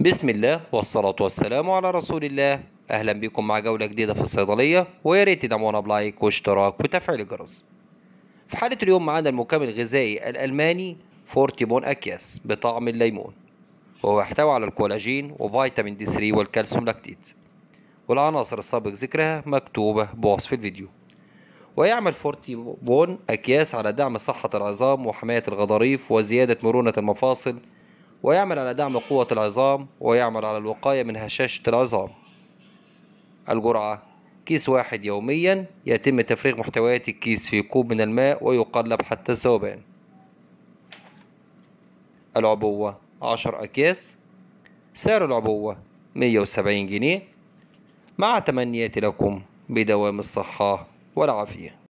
بسم الله والصلاة والسلام على رسول الله أهلا بكم مع جولة جديدة في الصيدلية ويا ريت تدعمونا بلايك واشتراك وتفعيل الجرس في حالة اليوم معانا المكمل الغذائي الألماني فورتيبون أكياس بطعم الليمون وهو يحتوي على الكولاجين وفيتامين دي 3 والكالسيوم لاكتيت والعناصر السابق ذكرها مكتوبة بوصف الفيديو ويعمل فورتيبون أكياس على دعم صحة العظام وحماية الغضاريف وزيادة مرونة المفاصل ويعمل على دعم قوة العظام ويعمل على الوقاية من هشاشة العظام الجرعة كيس واحد يوميا يتم تفريغ محتويات الكيس في كوب من الماء ويقلب حتى الذوبان العبوة عشر أكياس سعر العبوة 170 جنيه مع تمنياتي لكم بدوام الصحة والعافية